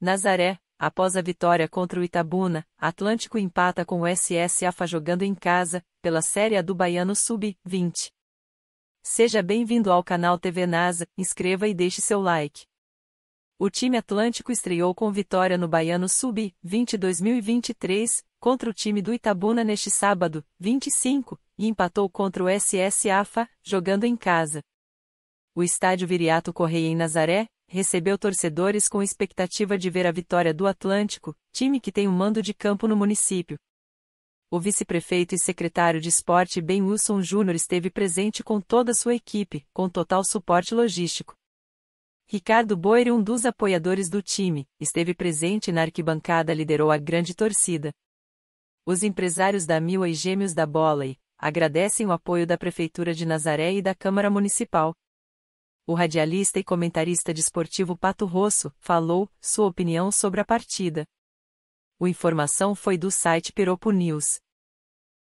Nazaré, após a vitória contra o Itabuna, Atlântico empata com o SS AFA jogando em casa, pela Série A do Baiano Sub-20. Seja bem-vindo ao canal TV NASA, inscreva e deixe seu like. O time Atlântico estreou com vitória no Baiano Sub-20 2023, contra o time do Itabuna neste sábado, 25, e empatou contra o SS AFA, jogando em casa. O estádio Viriato Correia em Nazaré recebeu torcedores com expectativa de ver a vitória do Atlântico, time que tem o um mando de campo no município. O vice-prefeito e secretário de esporte Ben Wilson Júnior esteve presente com toda sua equipe, com total suporte logístico. Ricardo Boire, um dos apoiadores do time, esteve presente na arquibancada liderou a grande torcida. Os empresários da Mila e Gêmeos da Bola e agradecem o apoio da Prefeitura de Nazaré e da Câmara Municipal, o radialista e comentarista desportivo Pato Rosso, falou sua opinião sobre a partida. O informação foi do site Piropo News.